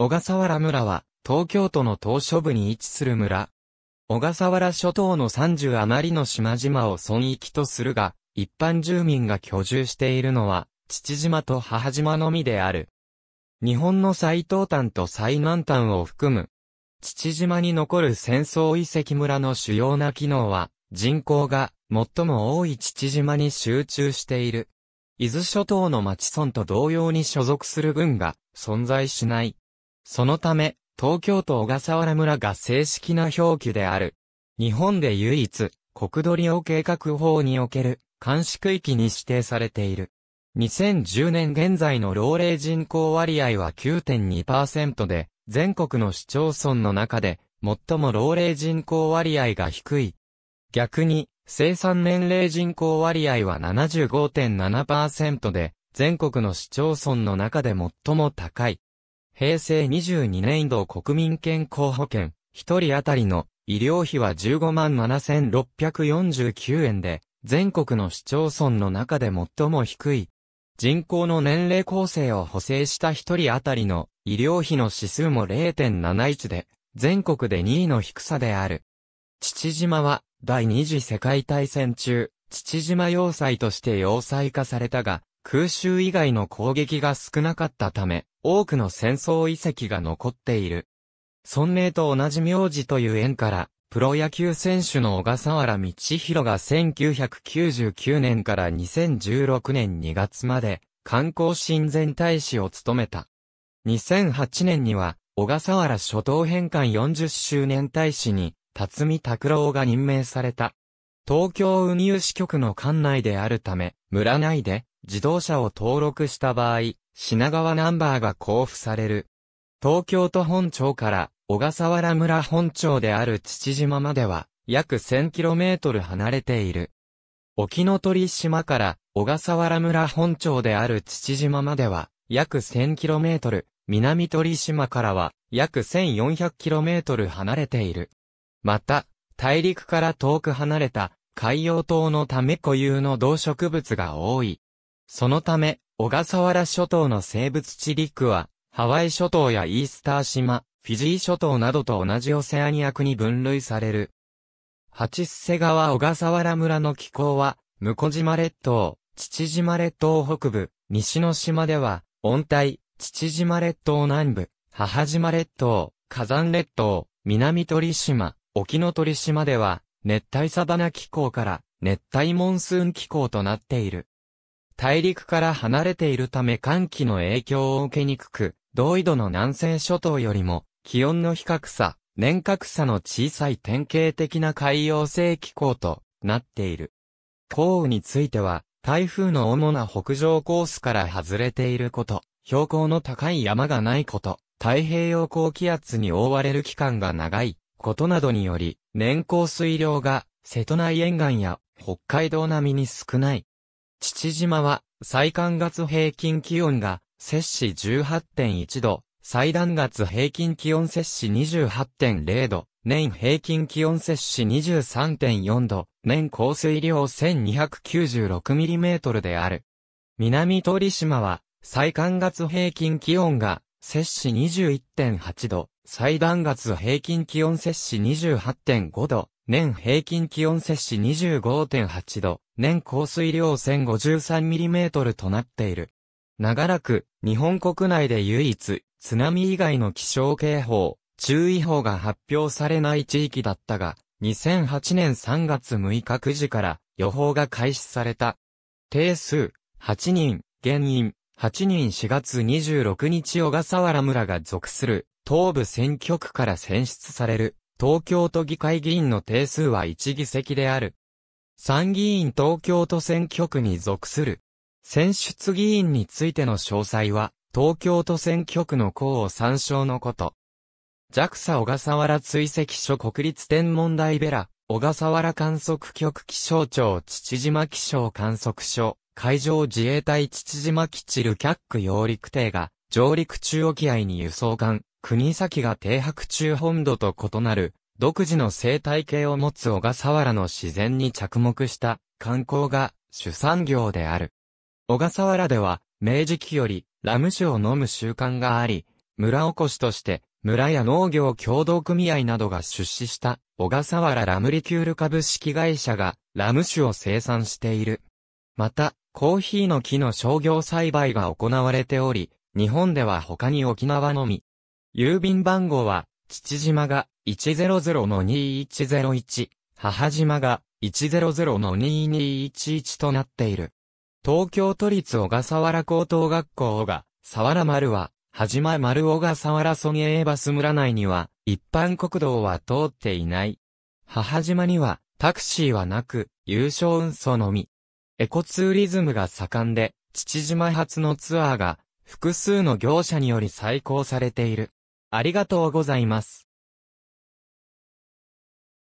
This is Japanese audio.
小笠原村は、東京都の島嶼部に位置する村。小笠原諸島の30余りの島々を村域とするが、一般住民が居住しているのは、父島と母島のみである。日本の最東端と最南端を含む、父島に残る戦争遺跡村の主要な機能は、人口が最も多い父島に集中している。伊豆諸島の町村と同様に所属する軍が存在しない。そのため、東京都小笠原村が正式な表記である。日本で唯一、国土利用計画法における監視区域に指定されている。2010年現在の老齢人口割合は9.2%で、全国の市町村の中で、最も老齢人口割合が低い。逆に、生産年齢人口割合は75.7%で、全国の市町村の中で最も高い。平成22年度国民健康保険、1人当たりの医療費は15万7649円で、全国の市町村の中で最も低い。人口の年齢構成を補正した1人当たりの医療費の指数も0.71で、全国で2位の低さである。父島は、第二次世界大戦中、父島要塞として要塞化されたが、空襲以外の攻撃が少なかったため、多くの戦争遺跡が残っている。村名と同じ名字という縁から、プロ野球選手の小笠原道弘が1999年から2016年2月まで、観光親善大使を務めた。2008年には、小笠原諸島返還40周年大使に、辰巳拓郎が任命された。東京運輸支局の管内であるため、村内で、自動車を登録した場合、品川ナンバーが交付される。東京都本町から小笠原村本町である父島までは約 1000km 離れている。沖ノ鳥島から小笠原村本町である父島までは約 1000km、南鳥島からは約 1400km 離れている。また、大陸から遠く離れた海洋島のため固有の動植物が多い。そのため、小笠原諸島の生物地陸は、ハワイ諸島やイースター島、フィジー諸島などと同じオセアニア区に分類される。八瀬川小笠原村の気候は、向島列島、父島列島北部、西の島では、温帯、父島列島南部、母島列島、火山列島、南鳥島、沖ノ鳥島では、熱帯サバナ気候から、熱帯モンスーン気候となっている。大陸から離れているため寒気の影響を受けにくく、同緯度の南西諸島よりも、気温の比較差、年較差の小さい典型的な海洋性気候となっている。降雨については、台風の主な北上コースから外れていること、標高の高い山がないこと、太平洋高気圧に覆われる期間が長いことなどにより、年降水量が瀬戸内沿岸や北海道並みに少ない父島は、最寒月平均気温が、摂氏18.1度、最暖月平均気温摂氏28.0度、年平均気温摂氏23.4度、年降水量 1296mm である。南鳥島は、最寒月平均気温が、摂氏21.8度、最暖月平均気温摂氏28.5度、年平均気温摂氏25.8度、年降水量 1053mm となっている。長らく、日本国内で唯一、津波以外の気象警報、注意報が発表されない地域だったが、2008年3月6日9時から予報が開始された。定数、8人、原因、8人4月26日小笠原村が属する、東部選挙区から選出される。東京都議会議員の定数は1議席である。参議院東京都選挙区に属する。選出議員についての詳細は、東京都選挙区の項を参照のこと。JAXA 小笠原追跡所国立天文台ベラ、小笠原観測局気象庁父島気象観測所、海上自衛隊父島基地ルキャック揚陸艇が、上陸中沖合に輸送艦、国崎が停泊中本土と異なる、独自の生態系を持つ小笠原の自然に着目した観光が主産業である。小笠原では、明治期よりラム酒を飲む習慣があり、村おこしとして村や農業協同組合などが出資した小笠原ラムリキュール株式会社がラム酒を生産している。また、コーヒーの木の商業栽培が行われており、日本では他に沖縄のみ、郵便番号は、父島が100-2101、母島が100-2211となっている。東京都立小笠原高等学校が、笠原丸は、はじま丸小笠原ソニーバス村内には、一般国道は通っていない。母島には、タクシーはなく、優勝運送のみ。エコツーリズムが盛んで、父島発のツアーが、複数の業者により再興されている。ありがとうございます。